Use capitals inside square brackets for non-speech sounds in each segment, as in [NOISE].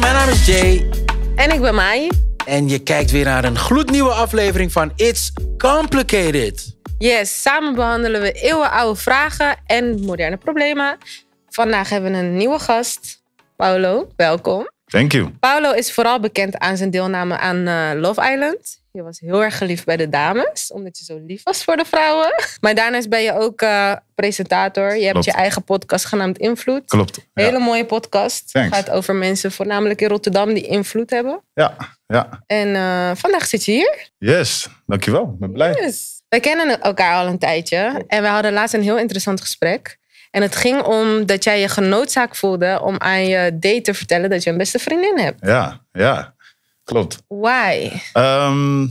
mijn naam is Jay. En ik ben Mai. En je kijkt weer naar een gloednieuwe aflevering van It's Complicated. Yes, samen behandelen we eeuwenoude vragen en moderne problemen. Vandaag hebben we een nieuwe gast, Paolo. Welkom. Thank you. Paolo is vooral bekend aan zijn deelname aan eh, Love Island. Je was heel erg geliefd bij de dames, omdat je zo lief was voor de vrouwen. [LAUGHS] Maar daarnaast ben je ook eh, presentator. Je hebt je eigen podcast genaamd Invloed. Klopt. Hele mooie podcast. Het gaat over mensen, voornamelijk in Rotterdam, die invloed hebben. Ja, ja. En eh, vandaag zit je hier. Yes, dankjewel. Ik ben blij. Yes. Wij kennen elkaar al een tijdje. En we hadden laatst een heel interessant gesprek. En het ging om dat jij je genoodzaakt voelde om aan je date te vertellen dat je een beste vriendin hebt. Ja, ja. Klopt. Why? Ehm,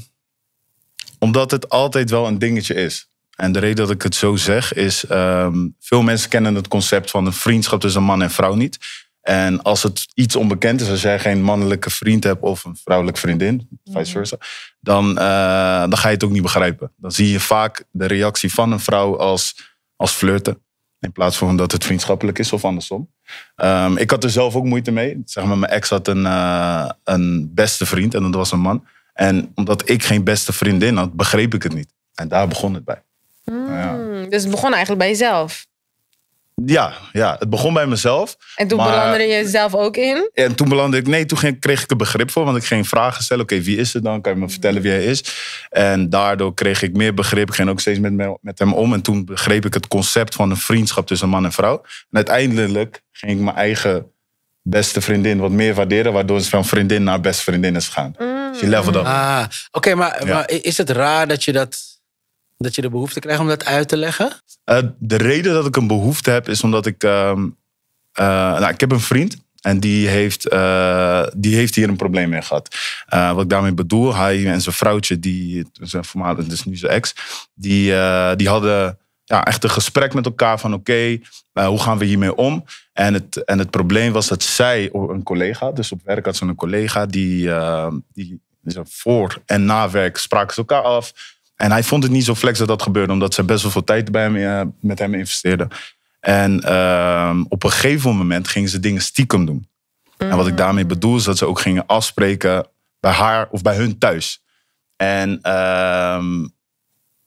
omdat het altijd wel een dingetje is. En de reden dat ik het zo zeg is, ehm, veel mensen kennen het concept van een vriendschap tussen man en vrouw niet. En als het iets onbekend is, als jij geen mannelijke vriend hebt of een vrouwelijke vriendin, vice mm. versa, dan, eh, dan ga je het ook niet begrijpen. Dan zie je vaak de reactie van een vrouw als, als flirten. In plaats van dat het vriendschappelijk is of andersom. Ehm, ik had er zelf ook moeite mee. Zeg maar, mijn ex had een, eh, een beste vriend en dat was een man. En omdat ik geen beste vriendin had, begreep ik het niet. En daar begon het bij. Hmm, ja. Dus het begon eigenlijk bij jezelf? Ja, ja, het begon bij mezelf. En toen belanderde belandde je zelf ook in? En toen belandde ik, nee, toen kreeg ik een begrip voor, want ik ging vragen stellen. Oké, wie is het dan? Kan je me vertellen wie hij is? En daardoor kreeg ik meer begrip. Ik ging ook steeds met, met hem om. En toen begreep ik het concept van een vriendschap tussen man en vrouw. En uiteindelijk ging ik mijn eigen beste vriendin wat meer waarderen, waardoor ze van vriendin naar beste vriendin is gegaan. je dus up. Ah, Oké, maar, maar is het raar dat je dat dat je de behoefte krijgt om dat uit te leggen? Eh, de reden dat ik een behoefte heb is omdat ik. Ehm, eh, nou, ik heb een vriend en die heeft, eh, die heeft hier een probleem mee gehad. wat ik daarmee bedoel, hij en zijn vrouwtje, die, zijn voormalig, dus nu zijn ex, die, die hadden ja, echt een gesprek met elkaar van oké, hoe gaan we hiermee om? En het, en het probleem was dat zij een collega, dus op werk had ze een collega, die, die, die voor en na werk spraken ze elkaar af. En hij vond het niet zo flex dat dat gebeurde, omdat ze best wel veel tijd bij hem, eh, met hem investeerden. En ehm, op een gegeven moment gingen ze dingen stiekem doen. En wat ik mm. daarmee bedoel is dat ze ook gingen afspreken bij haar of bij hun thuis. En ehm,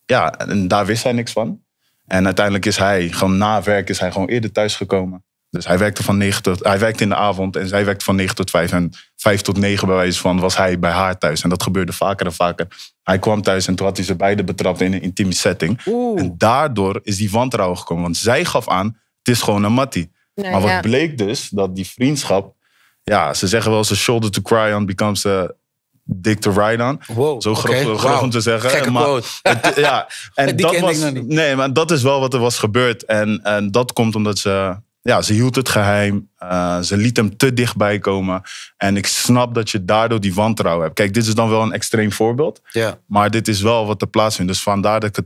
ja, en daar wist hij niks van. En uiteindelijk is hij gewoon na werk is hij gewoon eerder thuis gekomen. Dus hij werkte van 9 tot. Hij werkte in de avond en zij werkte van 9 tot 5. En 5 tot 9 bij wijze van was hij bij haar thuis. En dat gebeurde vaker en vaker. Hij kwam thuis en toen had hij ze beide betrapt in een intieme setting. En daardoor is die wantrouwen gekomen. Want zij gaf aan: het is gewoon een mattie. maar wat bleek dus, dat die vriendschap. Ja, ze zeggen wel: ze shoulder to cry on becomes a dick to ride on. Wow, Zo grof, okay. grof om te zeggen. maar ja, [LAUGHS] en dat was, Nee, maar dat is wel wat er was gebeurd. En, en dat komt omdat ze ja, ze hield het geheim. Eh, ze liet hem te dichtbij komen. En ik snap dat je daardoor die wantrouwen hebt. Kijk, dit is dan wel een extreem voorbeeld. Ja. Maar dit is wel wat er plaatsvindt. Dus vandaar dat ik het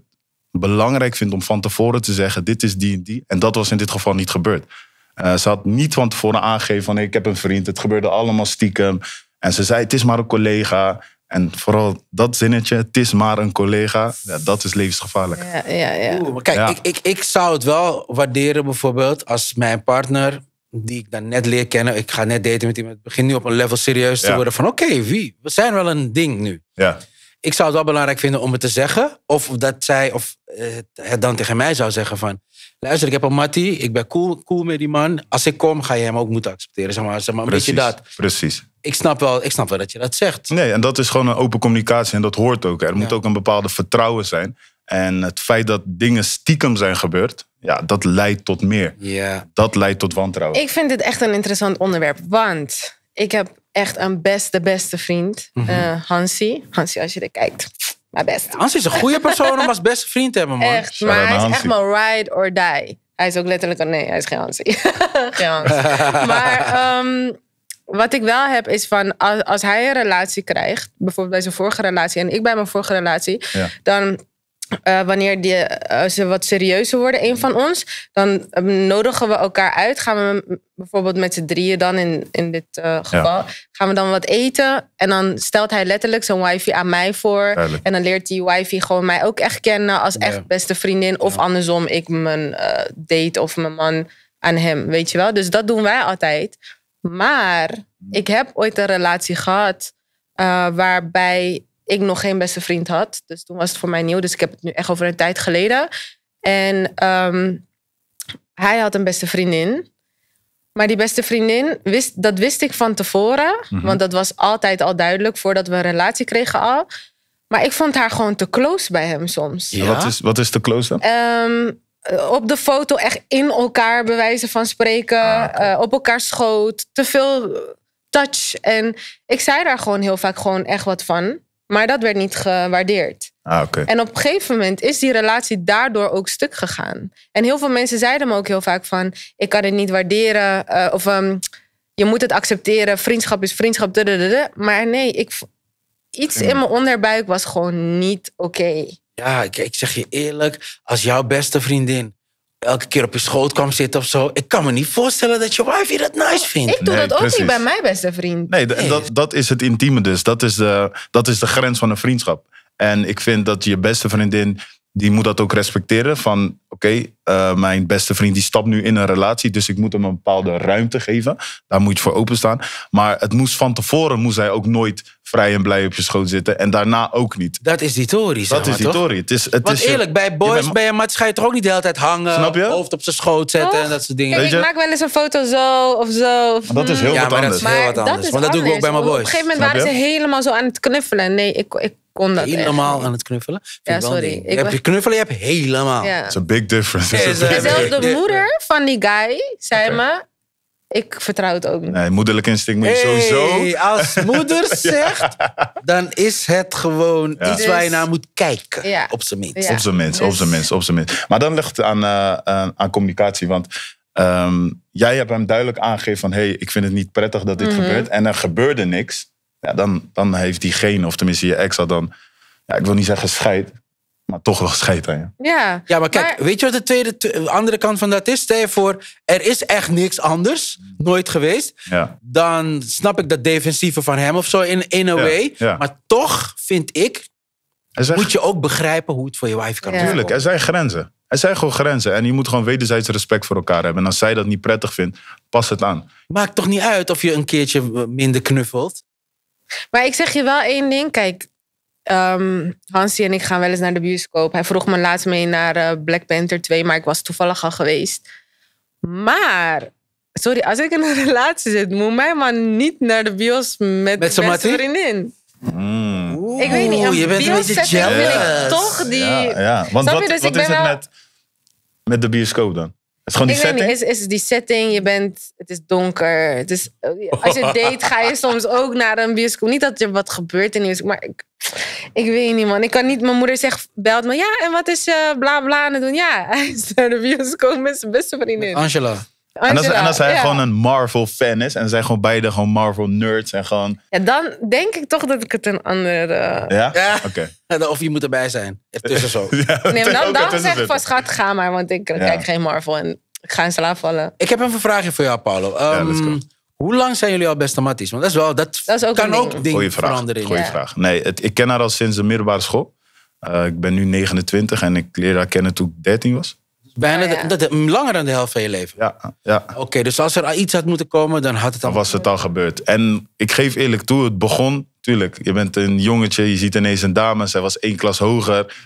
belangrijk vind om van tevoren te zeggen: dit is die en die. En dat was in dit geval niet gebeurd. Eh, ze had niet van tevoren aangegeven van ik heb een vriend. Het gebeurde allemaal stiekem. En ze zei: het is maar een collega. En vooral dat zinnetje, het is maar een collega, ja, dat is levensgevaarlijk. Ja, ja, ja. maar kijk, Ik, ik, ik zou het wel waarderen bijvoorbeeld als mijn partner, die ik dan net leer kennen, ik ga net daten met iemand, begin nu op een level serieus te worden van oké, wie? We zijn wel een ding nu. Ja ik zou het wel belangrijk vinden om het te zeggen. Of dat zij of, eh, het dan tegen mij zou zeggen van... Luister, ik heb een mattie. Ik ben cool, cool met die man. Als ik kom, ga je hem ook moeten accepteren. Zeg maar, zeg maar precies, weet dat? Precies. Ik snap, wel, ik snap wel dat je dat zegt. Nee, en dat is gewoon een open communicatie. En dat hoort ook. Er moet ook een bepaalde vertrouwen zijn. En het feit dat dingen stiekem zijn gebeurd... Ja, dat leidt tot meer. Ja. Dat leidt tot wantrouwen. Ik vind dit echt een interessant onderwerp. Want ik heb echt een beste beste vriend. Mhm. Eh, Hansi. Hansi, als je er kijkt. Mijn beste. Hansi is een goede persoon om als beste vriend te hebben, man. Echt, maar hij is echt mijn ride or die. Hij is ook letterlijk... een Nee, hij is geen Hansi. [LAUGHS] geen Hansi. [LAUGHS] maar... Ehm, wat ik wel heb is van als, hij een relatie krijgt, bijvoorbeeld bij zijn vorige relatie en ik bij mijn vorige relatie, dan eh, wanneer die, uh, ze wat serieuzer worden, een van ons, dan ehm, nodigen we elkaar uit. Gaan we bijvoorbeeld met z'n drieën dan in, in dit eh, geval, gaan we dan wat eten. En dan stelt hij letterlijk zijn wifi aan mij voor. En dan leert die wifi gewoon mij ook echt kennen als echt beste vriendin. Of andersom, ik mijn date of mijn man aan hem, weet je wel. Dus dat doen wij altijd. Maar mm. ik heb ooit een relatie gehad waarbij ik nog geen beste vriend had. Dus toen was het voor mij nieuw. Dus ik heb het nu echt over een tijd geleden. En ehm, hij had een beste vriendin. Maar die beste vriendin, wist, dat wist ik van tevoren. Mhm. Want dat was altijd al duidelijk voordat we een relatie kregen al. Maar ik vond haar gewoon te close bij hem soms. Ja? Wat, is, wat is te close ehm, op de foto echt in elkaar bewijzen van spreken. Ah, eh, op elkaar schoot. Te veel touch. En ik zei daar gewoon heel vaak gewoon echt wat van. Maar dat werd niet gewaardeerd. Ah, En op een gegeven moment is die relatie daardoor ook stuk gegaan. En heel veel mensen zeiden me ook heel vaak van... ik kan het niet waarderen uh, of ehm, je moet het accepteren. Vriendschap is vriendschap. Dadadada. Maar nee, ik, iets hmm. in mijn onderbuik was gewoon niet oké. Ja, ik zeg je eerlijk, als jouw beste vriendin elke keer op je schoot kwam zitten of zo. Ik kan me niet voorstellen dat je je dat nice oh, vindt. Ik doe dat ook niet bij mijn beste vriend. Nee, nee, Dat, dat is het intieme dus. Dat is, de, dat is de grens van een vriendschap. En ik vind dat je beste vriendin, die moet dat ook respecteren. Van oké, eh, mijn beste vriend die stapt nu in een relatie, dus ik moet hem een bepaalde ruimte geven. Daar moet je voor openstaan. Maar het moest van tevoren moest hij ook nooit vrij en blij op je schoot zitten. En daarna ook niet. Dat is die tory, Dat is die Het is, het eerlijk, bij boys, bij een ga je toch ook niet de hele tijd hangen. Snap je? Hoofd op zijn schoot zetten en dat soort dingen. ik maak wel eens een foto zo of zo. dat is heel wat maar anders. Dat is anders. Want dat doe ik ook bij mijn boys. Op een gegeven moment waren ze helemaal zo aan het knuffelen. Nee, ik, ik kon dat Helemaal aan het knuffelen. ja, sorry. Ik heb je knuffelen, je hebt helemaal. Ja big [LAUGHS] Zelfs de moeder van die guy zei me... Ik vertrouw het ook niet. Nee, moederlijk instinct moet je hey, sowieso... Als moeder [LAUGHS] zegt, dan is het gewoon iets waar je naar moet kijken. Op zijn minst. Op zijn minst, op zijn minst, op zijn minst. Maar dan ligt het aan, eh, aan communicatie. Want ehm, jij hebt hem duidelijk aangegeven van... hé, hey, ik vind het niet prettig dat dit mhm. gebeurt. En er gebeurde niks. Ja, dan, dan heeft diegene, of tenminste je ex had dan... Ja, ik wil niet zeggen scheid. Maar toch wel scheet aan Ja, ja maar kijk, weet je wat de tweede, andere kant van dat is? Stel je voor, er is echt niks anders, nooit geweest. Ja. Dan snap ik dat defensieve van hem of zo in, in a way. Ja. Maar toch vind ik, moet je ook begrijpen hoe het voor je wife kan Natuurlijk. Tuurlijk, er zijn grenzen. Er zijn gewoon grenzen. En je moet gewoon wederzijds respect voor elkaar hebben. En als zij dat niet prettig vindt, pas het aan. Maakt toch niet uit of je een keertje minder knuffelt? Maar ik zeg je wel één ding. Kijk, Um, Hansie en ik gaan wel eens naar de bioscoop. Hij vroeg me laatst mee naar eh, Black Panther 2, maar ik was toevallig al geweest. Maar, sorry, als ik in een relatie zit, moet mijn man niet naar de bios met, met zijn vriendin. Mm. ik weet niet, of je bent bios een beetje ik toch die... Ja, ja. Want wat, dus wat is het met, met de bioscoop dan? Is gewoon die ik setting? Niet, is, is die setting, je bent, het is donker. Het is, als je [LAUGHS] date ga je soms ook naar een bioscoop. Niet dat er wat gebeurt in de bioscoop, maar ik, ik weet niet, man. Ik kan niet. Mijn moeder zegt, belt me. Ja, en wat is eh, bla bla aan het doen? Ja, hij is naar de bioscoop met zijn beste vriendin. Angela. en als, zijn hij gewoon een Marvel-fan is en zijn gewoon beide gewoon Marvel-nerds en gewoon... Ja, dan denk ik toch dat ik het een andere. Eh, ja? Oké. [LAUGHS] Of je moet erbij zijn. Tussen zo. [LAUGHS] ja, nee, dan, dan zeg ik van schat, ga maar, want ik eh, kijk geen Marvel en ik ga in slaap vallen. Ik heb even een vraagje voor jou, Paolo. Um, hoe lang zijn jullie al beste matties? Want dat, is wel, dat, kan ook dingen veranderen. Goeie ja. vraag. Nee, ik ken haar al sinds de middelbare school. Eh, ik ben nu 29 en ik leer haar kennen toen ik 13 was. Bijna langer dan de helft van je leven. Ja. ja. Oké, dus als er iets had moeten komen, dan had het al. Dan was het al gebeurd. En ik geef eerlijk toe, het begon, tuurlijk. Je bent een jongetje, je ziet ineens een dame, zij was één klas hoger.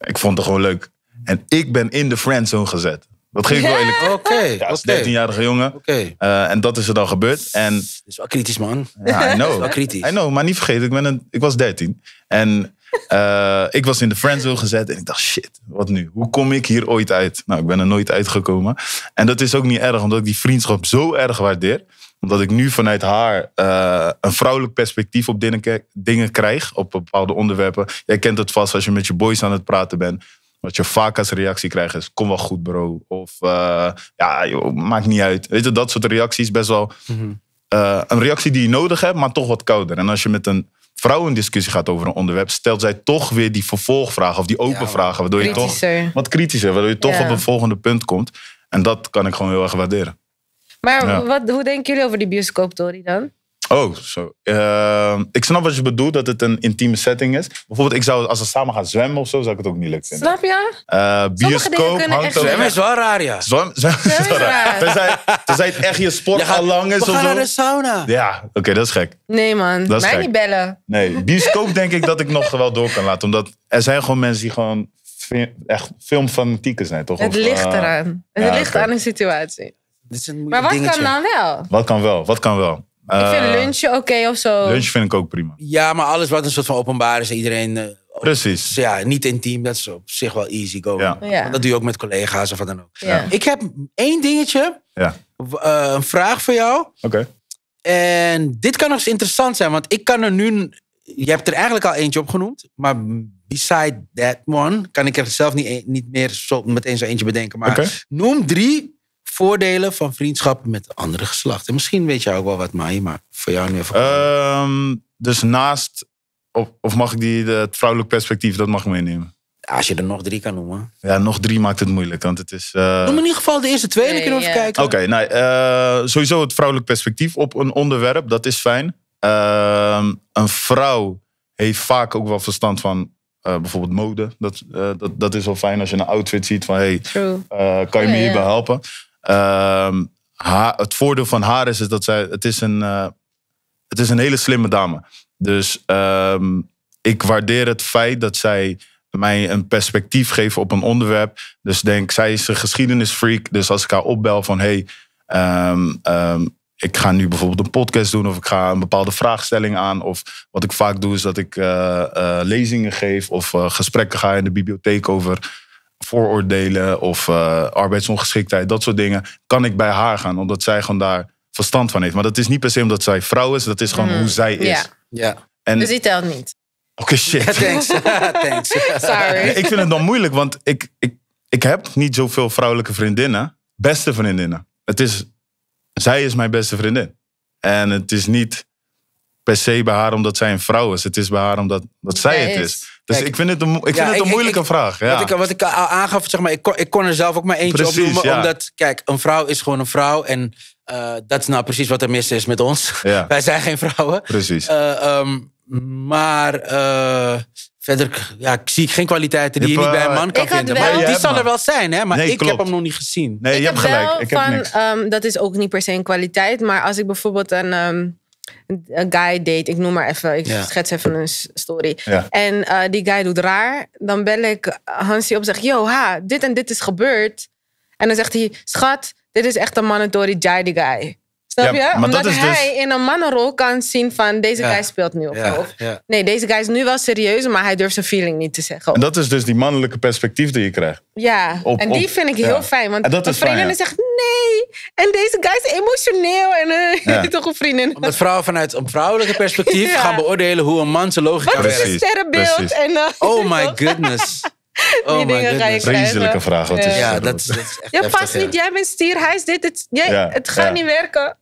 Ik vond het gewoon leuk. En ik ben in de friendzone gezet. Dat geef ik wel eerlijk. Oké. Was als 13-jarige jongen. Okay. Eh, en dat is er dan gebeurd. En, dat is wel kritisch, man. Ja, I know. [LAUGHS] wel kritisch. I know, maar niet vergeten, ik, ben een, ik was 13. En eh, ik was in de friendzone gezet. En ik dacht, shit, wat nu? Hoe kom ik hier ooit uit? Nou, ik ben er nooit uitgekomen. En dat is ook niet erg, omdat ik die vriendschap zo erg waardeer. Omdat ik nu vanuit haar eh, een vrouwelijk perspectief op dingen, dingen krijg. Op bepaalde onderwerpen. Jij kent het vast als je met je boys aan het praten bent wat je vaak als reactie krijgt is: kom wel goed, bro. Of uh, ja, maakt niet uit. Weet je, dat soort reacties best wel mhm. eh, een reactie die je nodig hebt, maar toch wat kouder. En als je met een vrouw een discussie gaat over een onderwerp, stelt zij toch weer die vervolgvragen of die open vragen, waardoor kritischer. je toch wat kritischer, waardoor je toch op een volgende punt komt. En dat kan ik gewoon heel erg waarderen. Maar wat, hoe denken jullie over die Tori, dan? Oh, zo. Ehm, ik snap wat je bedoelt, dat het een intieme setting is. Bijvoorbeeld, ik zou, als we samen gaan zwemmen of zo, zou ik het ook niet leuk vinden. Snap je? Uh, bioscoop, hangt Zwemmen is wel raar, ja. [LAUGHS] zwemmen is raar. Tenzij, het echt je sport al zo. We gaan naar de sauna. Ja, oké, dat is gek. Nee, man. Dat Mij niet bellen. Nee, bioscoop [LAUGHS] denk ik dat ik nog wel door kan laten. Omdat er zijn gewoon mensen die gewoon echt filmfanatieken zijn, toch? Het ligt eh, eraan. het ligt aan de situatie. Dit is een maar wat kan dan wel? Wat kan wel? Wat kan wel? ik vind eh, lunchen oké of zo. Lunch vind ik ook prima. Ja, maar alles wat een soort van openbaar is, iedereen. Eh, Precies. ja, niet intiem, dat is op zich wel easy go. Ja. Dat doe je ook met collega's of wat dan ook. Ik heb één dingetje, Ja, eh, een vraag voor jou. oké. En dit kan nog eens interessant zijn, want ik kan er nu. Je hebt er eigenlijk al eentje opgenoemd, maar beside that one kan ik er zelf niet, e-, niet meer zo, meteen zo eentje bedenken. Maar noem drie voordelen van vriendschappen met andere geslachten? Misschien weet jij ook wel wat, Maai, maar voor jou nu even. Ehm, dus naast, of, of, mag ik die, het vrouwelijk perspectief, dat mag meenemen? Als je er nog drie kan noemen. Ja, nog drie maakt het moeilijk, want het is... Eh, Noem in ieder geval de eerste twee, dan kunnen we even kijken. Oké, nou, eh, sowieso het vrouwelijk perspectief op een onderwerp, dat is fijn. Ehm, een vrouw heeft vaak ook wel verstand van eh, bijvoorbeeld mode. Dat, dat, dat is wel fijn als je een outfit ziet van hey, kan je me oh, hierbij helpen? Ehm, het voordeel van haar is, dat zij. Het is een, eh, het is een hele slimme dame. Dus ehm, ik waardeer het feit dat zij mij een perspectief geven op een onderwerp. Dus denk, zij is een geschiedenisfreak. Dus als ik haar opbel van hey, ehm, ik ga nu bijvoorbeeld een podcast doen of ik ga een bepaalde vraagstelling aan. Of wat ik vaak doe is dat ik eh, eh, lezingen geef of gesprekken ga in de bibliotheek over vooroordelen of eh, arbeidsongeschiktheid, dat soort dingen, kan ik bij haar gaan, omdat zij gewoon daar verstand van heeft. Maar dat is niet per se omdat zij vrouw is, dat is gewoon mm. hoe zij is. Ja. En, dus die telt niet. Oké, shit. thanks. [LAUGHS] thanks. Sorry. ik vind het dan moeilijk, want ik, ik, ik heb niet zoveel vrouwelijke vriendinnen. Beste vriendinnen. Het is, zij is mijn beste vriendin. En het is niet per se bij haar omdat zij een vrouw is. Het is bij haar omdat dat zij het is. Dus ik vind het een, ik vind het een moeilijke vraag. Ja. Wat, ik, wat ik al aangaf, zeg maar, ik, kon, ik kon er zelf ook maar eentje op noemen. Omdat, kijk, een vrouw is gewoon een vrouw. En eh, dat is nou precies wat er mis is met ons. [LAUGHS] Wij zijn geen vrouwen. Precies. Eh, ehm, maar eh, verder ja, ik zie ik geen kwaliteiten die je, niet bij een man kan vinden. maar die zal er wel zijn, hè? maar ik heb hem nog niet gezien. Nee, je hebt gelijk. ik heb niks. Ehm, dat is ook niet per se een kwaliteit. Maar als ik bijvoorbeeld een... Ehm, een guy date, ik noem maar even, ik schets even een story. En eh, die guy doet raar. Dan bel ik Hansie op en zeg, yo ha, dit en dit is gebeurd. En dan zegt hij, schat, dit is echt een mandatory jai guy. Snap je? Ja, maar Omdat dat is hij dus... in een mannenrol kan zien van deze guy speelt nu of, ja, nee, deze guy is nu wel serieus, maar hij durft zijn feeling niet te zeggen. En dat is dus die mannelijke perspectief die je krijgt. Ja, en die vind ik heel fijn. Want de vriendin zegt nee, en deze guy is emotioneel en uh, [LAUGHS] toch een vriendin. Omdat vrouwen vanuit een vrouwelijke perspectief [LAUGHS] gaan beoordelen hoe een man zijn logica werkt. Wat is een sterrenbeeld? En, oh my goodness. [LAUGHS] [LAUGHS] Oh die dingen ga je Vreselijke vraag. Wat is ja, dat, dat is echt past niet. Jij bent stier, hij is dit. het gaat niet werken.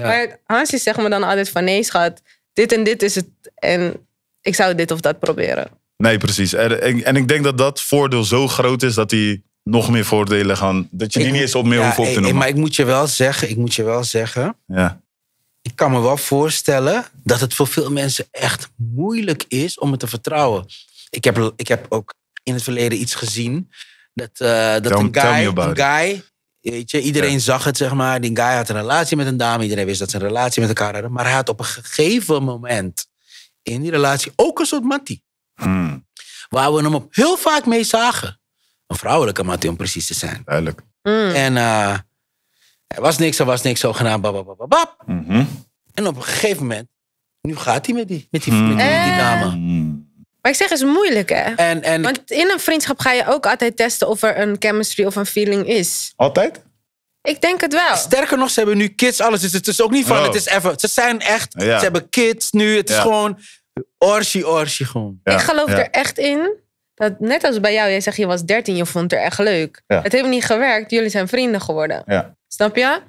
Maar Hansie zegt me dan altijd van... Nee, schat. Dit en dit is het. En ik zou dit of dat proberen. Nee, precies. En, en, ik denk dat dat voordeel zo groot is... dat die nog meer voordelen gaan... dat je die niet eens op meer hoeft op te noemen. maar ik moet je wel zeggen... Ik moet je wel zeggen... Ja ik kan me wel voorstellen dat het voor veel mensen echt moeilijk is om het te vertrouwen. Ik heb, ik heb ook in het verleden iets gezien. Dat, eh, dat een guy, een guy weet je, iedereen zag het, zeg maar. Die guy had een relatie met een dame. Iedereen wist dat ze een relatie met elkaar hadden. Maar hij had op een gegeven moment in die relatie ook een soort mattie. Hmm. Waar we hem op heel vaak mee zagen. Een vrouwelijke mattie, om precies te zijn. Duidelijk. Hmm. En hij eh, was niks, er was niks, zogenaamd. Bab, mhm. En op een gegeven moment, nu gaat hij met die, met die, met die, met die hmm. dame. Eh. Maar ik zeg, het is moeilijk hè. En, en... Want in een vriendschap ga je ook altijd testen of er een chemistry of een feeling is. Altijd? Ik denk het wel. Sterker nog, ze hebben nu kids, alles. is dus het is ook niet van, oh. het is even. Ze zijn echt, ze hebben kids nu. Het is gewoon orsi orsi gewoon. Ik geloof er echt in. Dat net als bij jou, jij zegt je was 13, je vond het er echt leuk. Het heeft niet gewerkt, jullie zijn vrienden geworden. Snap je?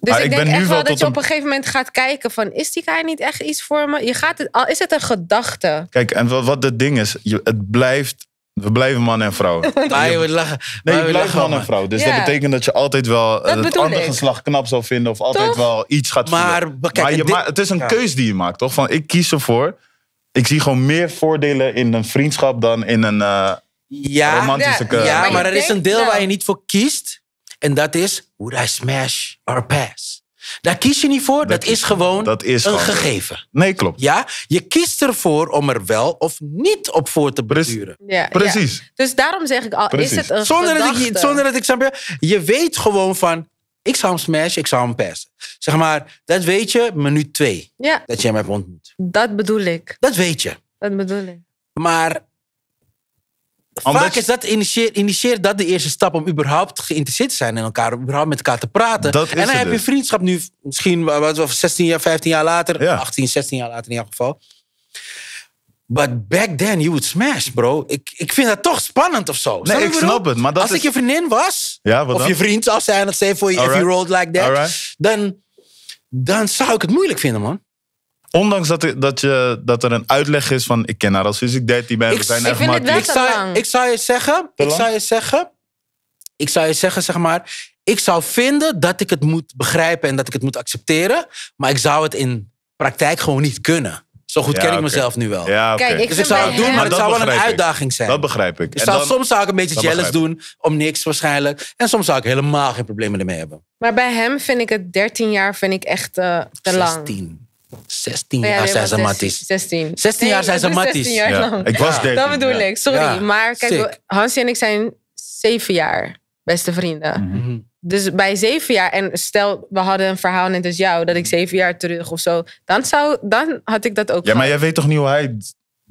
Dus ik, denk echt wel dat je op een gegeven moment gaat kijken van... is die guy niet echt iets voor me? Je gaat het, al is het een gedachte. Kijk, en wat, wat het ding is, je, het blijft... We blijven man en vrouw. [LAUGHS] Maar je, lachen. Nee, je blijft man en vrouw. Dus dat betekent dat je altijd wel het andere geslacht knap zal vinden... of altijd wel iets gaat maar, Kijk, maar, maar het is een ja. keus die je maakt, toch? Van, ik kies ervoor. Ik zie gewoon meer voordelen in een vriendschap dan in een... Uh, ja, romantische ja, maar er is een deel waar je niet voor kiest... En dat is, would I smash or pass? Daar kies je niet voor, dat, is gewoon een gegeven. Nee, klopt. Ja, je kiest ervoor om er wel of niet op voor te besturen. Ja, Precies. Dus daarom zeg ik al, is het een zonder dat ik, Zonder dat ik, zeg je weet gewoon van, ik zou hem smashen, ik zou hem passen. Zeg maar, dat weet je minuut twee ja. dat je hem hebt ontmoet. Dat bedoel ik. Dat weet je. Dat bedoel ik. Maar Vaak is dat, initieert, initieert dat de eerste stap om überhaupt geïnteresseerd te zijn in elkaar, om überhaupt met elkaar te praten. en dan heb je dus. vriendschap nu, misschien wat, 16 jaar, 15 jaar later, 18, 16 jaar later in ieder geval. But back then, you would smash, bro. Ik, ik vind dat toch spannend of zo. Nee, ik snap het. Maar dat als ik je vriendin was, ja, of dan? je vriend zou zijn, dat zei voor je, if you rolled like that, dan, dan zou ik het moeilijk vinden, man. Ondanks dat er, dat, je, dat er een uitleg is van ik ken haar als fysiek we zijn ik echt vind het ik, zou, ik zou je zeggen, ik zou je zeggen, ik zou je zeggen, zeg maar, ik zou vinden dat ik het moet begrijpen en dat ik het moet accepteren, maar ik zou het in praktijk gewoon niet kunnen. Zo goed ken ik mezelf nu wel. Ja, ik Dus ik zou het doen, maar het zou wel een uitdaging zijn. dat begrijp ik. Dus en dan- soms zou ik een beetje jealous doen, om niks waarschijnlijk. En soms zou ik helemaal geen problemen ermee hebben. Maar bij hem vind ik het 13 jaar vind ik echt eh, te lang. 16. 16 jaar nee, zijn ze matties. 16. jaar zijn ze matties. Ja. Ik was 13. Dat bedoel ik, sorry. Maar kijk, en ik zijn 7 jaar beste vrienden. Mhm. Mhm. Dus bij 7 jaar, en stel we hadden een verhaal net als jou, dat ik 7 mhm. jaar terug of zo, dan, zou, dan had ik dat ook. Ja, maar jij weet toch niet hoe hij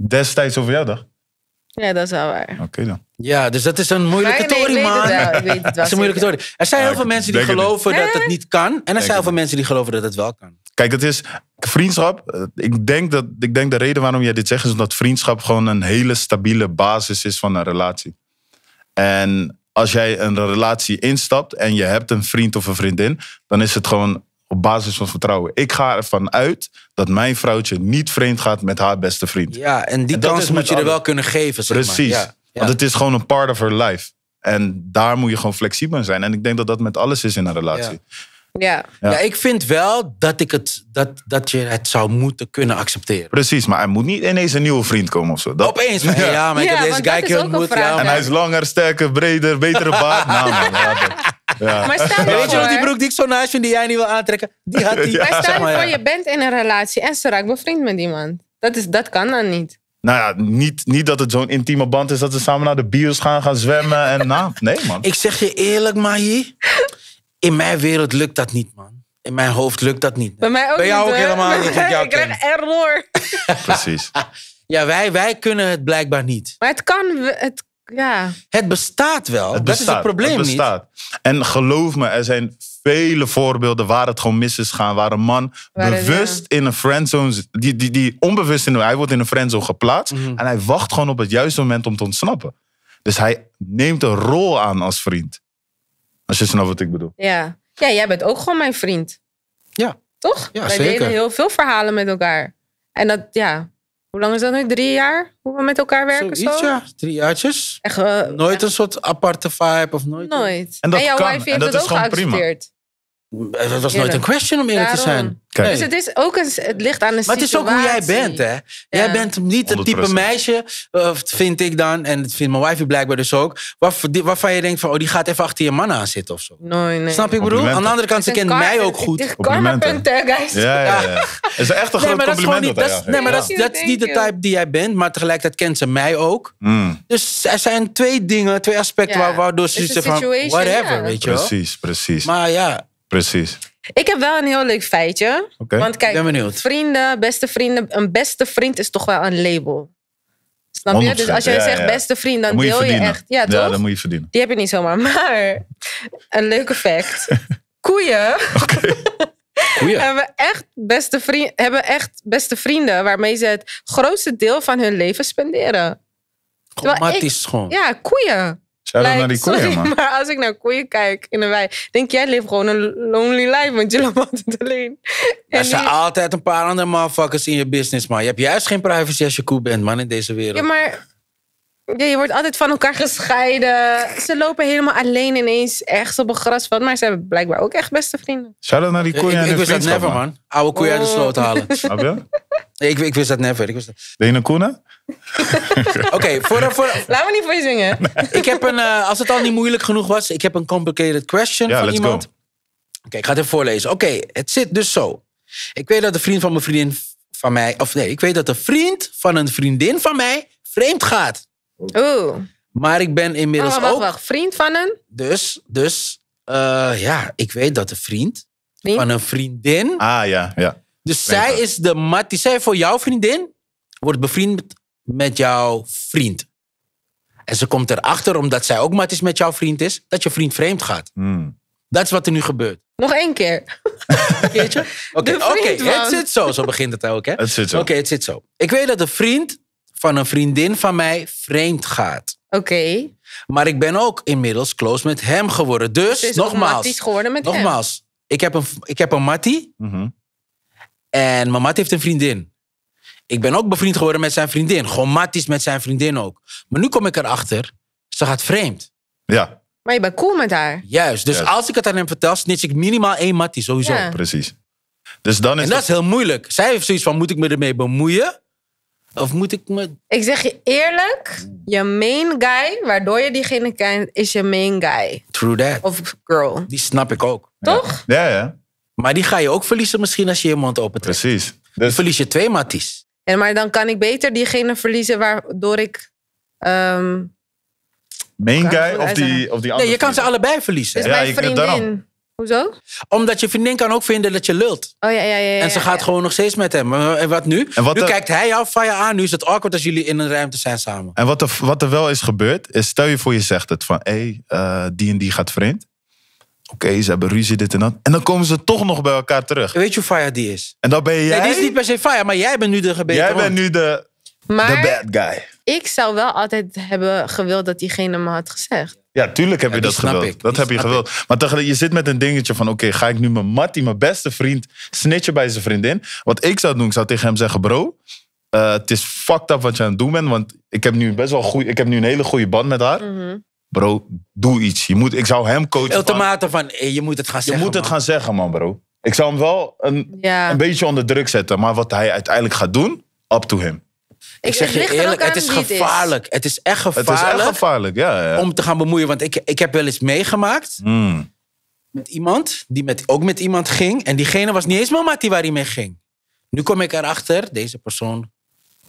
destijds over jou dacht? Ja, dat is wel waar. Oké dan. Ja, dus dat is een moeilijke nee, tory, man. [LAUGHS] weet het wel dat is een moeilijke tory. Er zijn heel veel mensen die geloven dat het niet kan. En er zijn heel veel mensen die geloven dat het wel kan. Kijk, het is vriendschap. Eh, ik denk, dat, ik denk de reden waarom jij dit zegt is omdat vriendschap gewoon een hele stabiele basis is van een relatie. En als jij een relatie instapt en je hebt een vriend of een vriendin, dan is het gewoon op basis van vertrouwen. Ik ga ervan uit dat mijn vrouwtje niet vreemd gaat met haar beste vriend. Ja, en die kans moet je er wel kunnen geven. Zeg Precies. Maar. Ja, Want het is gewoon een part of her life. En daar moet je gewoon flexibel in zijn. En ik denk dat dat met alles is in een relatie. Ja. Ja. ja. ik vind wel dat, ik het, dat, dat je het zou moeten kunnen accepteren. Precies, maar hij moet niet ineens een nieuwe vriend komen of zo. Opeens, [LAUGHS] ja. ja, maar ik heb deze guy heel en hij is langer, sterker, breder, betere baard. [LAUGHS] nou, man, ja. Maar nou Weet je nog die broek die ik zo naast vind die jij niet wil aantrekken? Die had die. [LAUGHS] Maar stel je voor, je bent in een relatie en ze raakt bevriend met iemand. Dat, is, dat kan dan niet. Nou ja, niet, niet dat het zo'n intieme band is dat ze samen naar de bios gaan, gaan zwemmen en nou, nee man. Ik zeg je eerlijk, Mahi. In mijn wereld lukt dat niet, man. In mijn hoofd lukt dat niet. Bij mij ook Bij jou ook helemaal niet. [LAUGHS] Ik, krijg error. [LAUGHS] Precies. [LAUGHS] Ja, wij, wij kunnen het blijkbaar niet. Maar het kan, het ja. Het bestaat wel. dat is het probleem het bestaat. En geloof me, er zijn vele voorbeelden waar het gewoon mis is gaan. Waar een man bewust in een friendzone... Die, die, die onbewust in Hij wordt in een friendzone geplaatst. Mhm. En hij wacht gewoon op het juiste moment om te ontsnappen. Dus hij neemt een rol aan als vriend. Als je snapt wat ik bedoel. Ja. ja, jij bent ook gewoon mijn vriend. Ja. Toch? Ja, Wij zeker. delen heel veel verhalen met elkaar. En dat, ja. Hoe lang is dat nu? Drie jaar? Hoe we met elkaar werken? Zoiets, zo? ja. Drie jaartjes. Echt, eh, nooit een soort aparte vibe of nooit. Nooit. En, dat jouw kan. wife heeft dat, dat ook geaccepteerd. Eh, dat was nooit een question om eerlijk te zijn. Kijk. Dus het, is ook een, het ligt aan de situatie. Maar het is ook hoe jij bent, hè? Jij bent niet het type meisje, eh, vind ik dan, en dat vindt mijn wife blijkbaar dus ook, waarvan je denkt van, oh, die gaat even achter je man aan zitten of zo. Nee, nee. Snap je, bedoel? Aan de andere kant, ze kent mij ook goed. karma hè, guys. Ja, ja, ja. [LAUGHS] Is echt een groot nee, compliment dat, Nee, maar dat, is niet de type die jij bent, maar tegelijkertijd kent ze mij ook. Mm. Dus er zijn twee dingen, twee aspecten waardoor ze zegt van, whatever, weet je wel? Precies, precies. Maar ja... Precies. Ik heb wel een heel leuk feitje. Want kijk, ben benieuwd. vrienden, beste vrienden, een beste vriend is toch wel een label. Snap je? Dus als jij zegt beste vriend, dan, deel je, echt. Ja, toch? ja, dan moet je verdienen. Die heb je niet zomaar. [LAUGHS] Maar een leuke fact. [LAUGHS] Koeien. [LAUGHS] Koeien. hebben, echt beste vrienden, hebben echt beste vrienden waarmee ze het grootste deel van hun leven spenderen. is gewoon. Ja, koeien. Shout naar die koeien, sorry, man. Maar als ik naar koeien kijk in een wei, denk jij leeft gewoon een lonely life, want je loopt altijd alleen. Er zijn altijd een paar andere motherfuckers in je business, man. Je hebt juist geen privacy als je koe bent, man, in deze wereld. Ja, maar ja, je wordt altijd van elkaar gescheiden. Ze lopen helemaal alleen ineens echt op een grasveld. Maar ze hebben blijkbaar ook echt beste vrienden. Shout-out naar die koeien ja, ik, en ik, ik wist dat never, man. Oude koeien oh. uit de oh. sloot halen. [LAUGHS] Snap je? Ik, ik wist dat never. Ik Ben je een koene? Oké, okay, voor, voor... Laat me niet voor je zingen. Ik heb een, eh, als het al niet moeilijk genoeg was, ik heb een complicated question ja, van let's iemand. Oké, ik ga het even voorlezen. Oké, het zit dus zo. Ik weet dat de vriend van mijn vriendin van mij, of nee, ik weet dat de vriend van een vriendin van mij vreemd gaat. Oeh. Maar ik ben inmiddels oh, wacht, ook... Wacht, vriend van een? Dus, dus, eh, ja, ik weet dat de vriend, vriend? van een vriendin... Ah, ja, ja dus zij is de Mattie. zij voor jouw vriendin wordt bevriend met jouw vriend. En ze komt erachter, omdat zij ook matties met jouw vriend is, dat je vriend vreemd gaat. Hmm. Dat is wat er nu gebeurt. Nog één keer. [LAUGHS] Weet je? Oké, het zit zo. Zo begint het ook, hè? Het zit zo. Oké, het zit zo. Ik weet dat een vriend van een vriendin van mij vreemd gaat. Oké. Maar ik ben ook inmiddels close met hem geworden. Dus, dus nogmaals. geworden met nogmaals, hem. ik heb een, ik heb een mattie. Mhm. En mijn mat heeft een vriendin. Ik ben ook bevriend geworden met zijn vriendin. Gewoon matties met zijn vriendin ook. Maar nu kom ik erachter, ze gaat vreemd. Ja. Maar je bent cool met haar. Juist. Dus als ik het aan hem vertel, snits ik minimaal één mattie sowieso. Ja. Precies. Dus dan is en dat, is heel moeilijk. Zij heeft zoiets van, moet ik me ermee bemoeien? Of moet ik me... Ik zeg je eerlijk, je main guy, waardoor je diegene kent, is je main guy. True that. Of girl. Die snap ik ook. Toch? ja. ja. Maar die ga je ook verliezen misschien als je je mond open Precies. Dus... Dan verlies je twee matties. En maar dan kan ik beter diegene verliezen waardoor ik... Um... Main guy of die, of die andere Nee, je kan ze allebei verliezen. Dus ja, mijn vriendin... Hoezo? Omdat je vriendin kan ook vinden dat je lult. Oh ja, ja, ja. ja en ze gaat gewoon nog steeds met hem. En eh, wat nu? En wat nu kijkt hij jou van je aan. Nu is het awkward als jullie in een ruimte zijn samen. En wat er, wat er wel is gebeurd, is stel je voor je zegt het van... hé, hey, eh, die en die gaat vreemd. Oké, ze hebben ruzie, dit en dat. En dan komen ze toch nog bij elkaar terug. Weet je hoe fire die is? En dan ben jij... Nee, die is niet per se fire, maar jij bent nu de gebeten Jij bent nu de, de bad guy. ik zou wel altijd hebben gewild dat diegene me had gezegd. Ja, tuurlijk heb je dat gewild. Ik. Dat heb je gewild. Maar tegelijk, je zit met een dingetje van... Oké, ga ik nu mijn mattie, mijn beste vriend, snitchen bij zijn vriendin? Wat ik zou doen, ik zou tegen hem zeggen... Bro, eh, het is fucked up wat je aan het doen bent. Want ik heb nu best wel goed, ik heb nu een hele goede band met haar. Mhm bro, doe iets. Je moet, ik zou hem coachen. Automaten van, van eh, je moet het gaan zeggen. Je moet het gaan zeggen, man, bro. Ik zou hem wel een, een beetje onder druk zetten. Maar wat hij uiteindelijk gaat doen, up to him. Ik, zeg je eerlijk, het is gevaarlijk. Het is echt gevaarlijk. Het is echt gevaarlijk, ja, ja. Om te gaan bemoeien. Want ik, ik heb wel eens meegemaakt. Hmm. Met iemand die met, ook met iemand ging. En diegene was niet eens mijn die waar hij mee ging. Nu kom ik erachter, deze persoon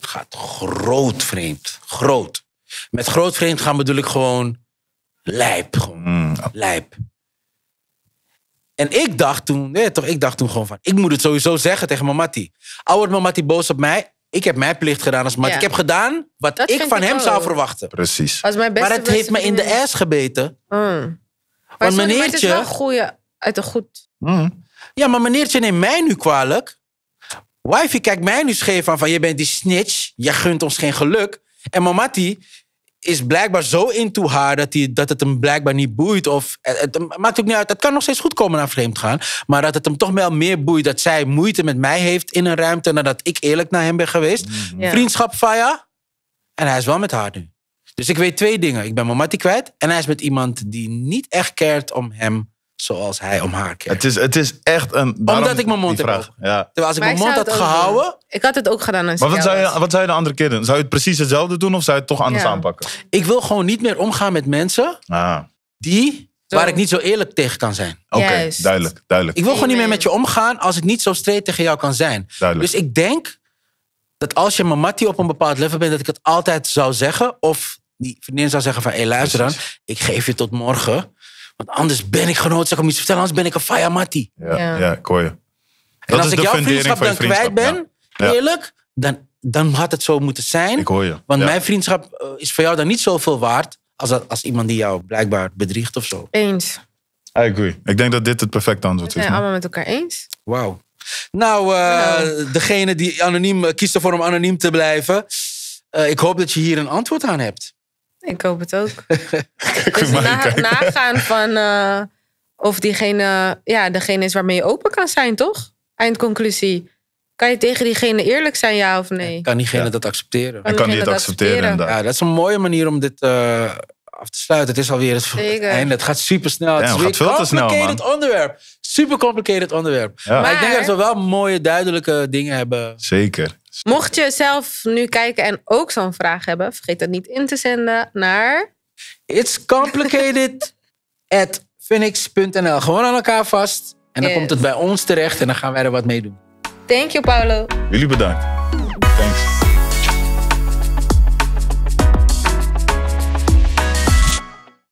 gaat groot vreemd. Groot. Met groot vreemd gaan bedoel ik gewoon Lijp. Mm. Oh. En ik dacht toen, nee, toch, ik dacht toen gewoon van, ik moet het sowieso zeggen tegen mijn Mattie. Al wordt mijn Mattie boos op mij, ik heb mijn plicht gedaan als Mattie. Ik heb gedaan wat ik van hem zou verwachten. Precies. Als mijn beste maar het heeft me in de ass gebeten. Mm. Want maar meneertje... Het is wel goeie, uit een goed... Mm. Ja, maar meneertje neemt mij nu kwalijk. Wifey kijkt mij nu scheef aan van, je bent die snitch. Je gunt ons geen geluk. En Mattie, is blijkbaar zo into haar dat, hij dat het hem blijkbaar niet boeit. Of, het, het, maakt ook niet uit. dat kan nog steeds goed komen naar vreemd gaan. Maar dat het hem toch wel meer boeit dat zij moeite met mij heeft in een ruimte. nadat ik eerlijk naar hem ben geweest. Mm ja. Vriendschap via. En hij is wel met haar nu. Dus ik weet twee dingen. Ik ben Mamati kwijt. En hij is met iemand die niet echt keert om hem zoals hij om haar kent. Het is, het is echt een... Omdat ik mijn mond heb vraag. Ja. Terwijl als ik mijn mond had gehouden... Ik had het ook gedaan als Maar wat zou, je, wat zou je de andere kinderen? Zou je het precies hetzelfde doen of zou je het toch anders aanpakken? Ik wil gewoon niet meer omgaan met mensen ah. die... Waar ik niet zo eerlijk tegen kan zijn. Oké, duidelijk, duidelijk. Ik wil gewoon niet meer met je omgaan als ik niet zo streed tegen jou kan zijn. Duidelijk. Dus ik denk dat als je mijn mattie op een bepaald level bent, dat ik het altijd zou zeggen. Of die vriendin zou zeggen van, hé luister dan, ik geef je tot morgen. Want anders ben ik genoodzaakt om iets te vertellen, anders ben ik een fayamati. Ja, ja. ja ik hoor je. en als ik jouw vriendschap dan kwijt ben, eerlijk, dan, dan had het zo moeten zijn. Ik hoor je. Want mijn vriendschap eh, is voor jou dan niet zoveel waard als, als iemand die jou blijkbaar bedriegt of zo. Eens. I agree. Ik denk dat dit het perfecte antwoord is. We zijn allemaal met elkaar eens. Wauw. Nou, eh, degene die anoniem eh, kiest ervoor om anoniem te blijven. ik hoop dat je hier een antwoord aan hebt. Ik hoop het ook. [LAUGHS] dus na, nagaan van eh, of diegene, ja, degene is waarmee je open kan zijn, toch? Eindconclusie. Kan je tegen diegene eerlijk zijn, ja of nee? Kan diegene dat accepteren? En kan die het accepteren? Ja, dat is een mooie manier om dit uh, af te sluiten. Het is alweer het, en Het gaat super snel. het is gaat Complicated onderwerp. Super complicated onderwerp. Maar, ik denk dat we wel mooie, duidelijke dingen hebben. Zeker. Mocht je zelf nu kijken en ook zo'n vraag hebben, vergeet dat niet in te zenden naar. It's complicated [LAUGHS] at phoenix.nl. Gewoon aan elkaar vast. En dan komt het bij ons terecht en dan gaan wij er wat mee doen. Thank you, Paolo. Jullie bedankt.